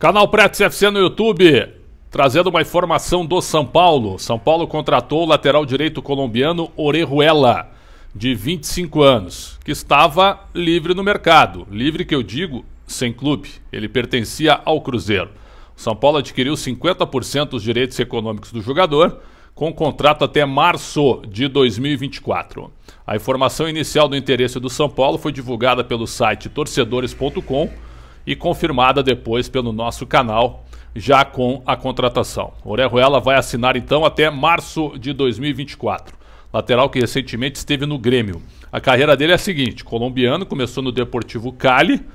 Canal Prats FC no YouTube, trazendo uma informação do São Paulo. São Paulo contratou o lateral direito colombiano Orejuela, de 25 anos, que estava livre no mercado. Livre que eu digo, sem clube. Ele pertencia ao Cruzeiro. O São Paulo adquiriu 50% dos direitos econômicos do jogador, com contrato até março de 2024. A informação inicial do interesse do São Paulo foi divulgada pelo site torcedores.com.br e confirmada depois pelo nosso canal, já com a contratação. Orejuela vai assinar então até março de 2024. Lateral que recentemente esteve no Grêmio. A carreira dele é a seguinte: colombiano, começou no Deportivo Cali,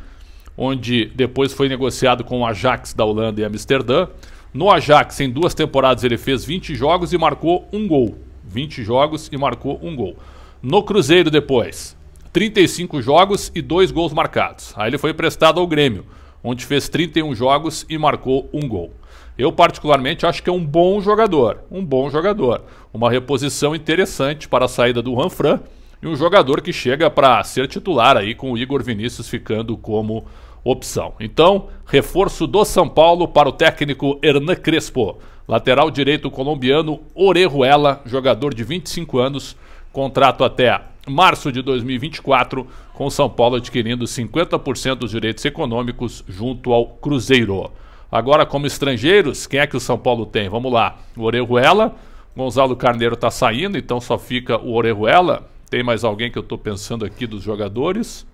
onde depois foi negociado com o Ajax da Holanda e Amsterdã. No Ajax, em duas temporadas, ele fez 20 jogos e marcou um gol. 20 jogos e marcou um gol. No Cruzeiro, depois, 35 jogos e 2 gols marcados. Aí ele foi emprestado ao Grêmio, onde fez 31 jogos e marcou um gol. Eu, particularmente, acho que é um bom jogador. Um bom jogador. Uma reposição interessante para a saída do Ranfran e um jogador que chega para ser titular aí com o Igor Vinícius ficando como opção. Então, reforço do São Paulo para o técnico Hernan Crespo. Lateral direito colombiano Orejuela, jogador de 25 anos, contrato até março de 2024, com São Paulo adquirindo 50% dos direitos econômicos junto ao Cruzeiro. Agora, como estrangeiros, quem é que o São Paulo tem? Vamos lá. O Orejuela, Gonzalo Carneiro está saindo, então só fica o Orejuela. Tem mais alguém que eu estou pensando aqui dos jogadores?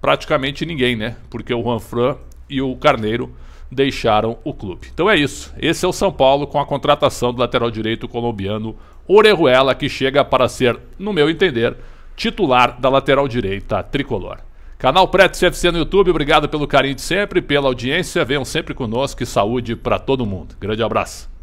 Praticamente ninguém, né? Porque o Juan Fran e o Carneiro deixaram o clube. Então é isso. Esse é o São Paulo com a contratação do lateral direito colombiano Orejuela, que chega para ser, no meu entender, titular da lateral direita tricolor. Canal Preto CFC no YouTube, obrigado pelo carinho de sempre, pela audiência. Venham sempre conosco e saúde para todo mundo. Grande abraço.